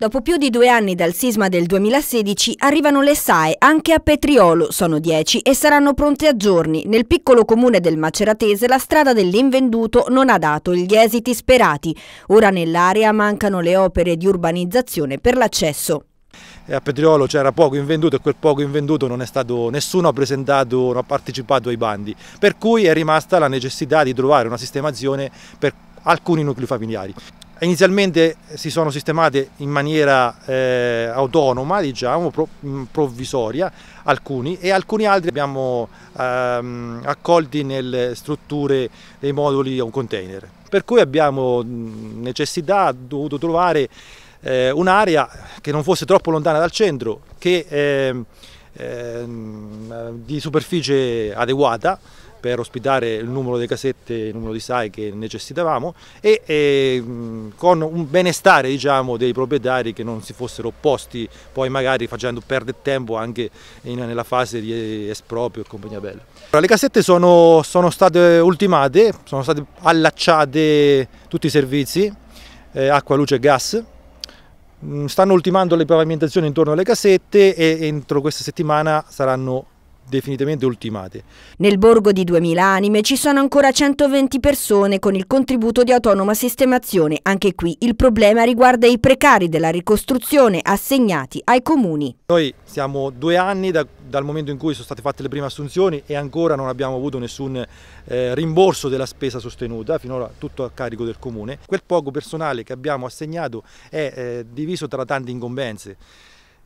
Dopo più di due anni dal sisma del 2016 arrivano le SAE anche a Petriolo, sono 10 e saranno pronte a giorni. Nel piccolo comune del Maceratese la strada dell'invenduto non ha dato gli esiti sperati. Ora nell'area mancano le opere di urbanizzazione per l'accesso. A Petriolo c'era poco invenduto e quel poco invenduto non è stato, nessuno ha presentato, non ha partecipato ai bandi, per cui è rimasta la necessità di trovare una sistemazione per alcuni nuclei familiari. Inizialmente si sono sistemate in maniera eh, autonoma, diciamo, provvisoria, alcuni e alcuni altri abbiamo ehm, accolti nelle strutture dei moduli o container. Per cui abbiamo necessità, dovuto trovare eh, un'area che non fosse troppo lontana dal centro, che, eh, di superficie adeguata, per ospitare il numero di casette, il numero di SAI che necessitavamo e, e con un benestare diciamo, dei proprietari che non si fossero opposti poi magari facendo perdere tempo anche in, nella fase di esproprio e compagnia bella. Allora, le casette sono, sono state ultimate, sono state allacciate tutti i servizi, eh, acqua, luce e gas, mm, stanno ultimando le pavimentazioni intorno alle casette e entro questa settimana saranno definitivamente ultimate. Nel borgo di 2000 anime ci sono ancora 120 persone con il contributo di autonoma sistemazione. Anche qui il problema riguarda i precari della ricostruzione assegnati ai comuni. Noi siamo due anni da, dal momento in cui sono state fatte le prime assunzioni e ancora non abbiamo avuto nessun eh, rimborso della spesa sostenuta, finora tutto a carico del comune. Quel poco personale che abbiamo assegnato è eh, diviso tra tante incombenze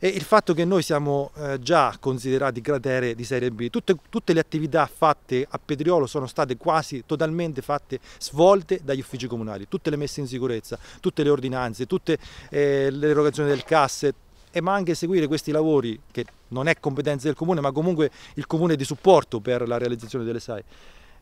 e il fatto che noi siamo eh, già considerati cratere di serie B. Tutte, tutte, le attività fatte a Petriolo sono state quasi totalmente fatte, svolte dagli uffici comunali, tutte le messe in sicurezza, tutte le ordinanze, tutte eh, l'erogazione del casse, e ma anche seguire questi lavori che non è competenza del comune ma comunque il comune di supporto per la realizzazione delle SAI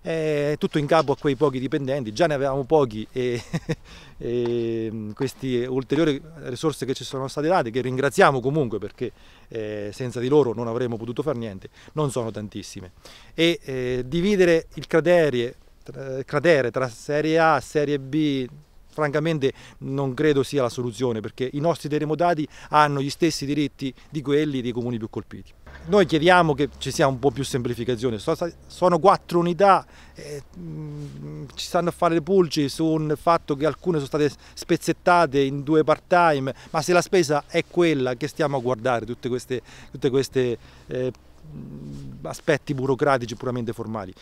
eh, tutto in capo a quei pochi dipendenti, già ne avevamo pochi e, e mm, queste ulteriori risorse che ci sono state date, che ringraziamo comunque perché eh, senza di loro non avremmo potuto fare niente, non sono tantissime. E eh, dividere il cratere, tra, eh, cratere tra serie A, e serie B, francamente non credo sia la soluzione perché i nostri terremotati hanno gli stessi diritti di quelli dei comuni più colpiti. Noi chiediamo che ci sia un po' più semplificazione, sono quattro unità, eh, mm, ci stanno a fare le pulci su un fatto che alcune sono state spezzettate in due part time, ma se la spesa è quella che stiamo a guardare, tutti questi tutte queste eh, mm, aspetti burocratici puramente formali.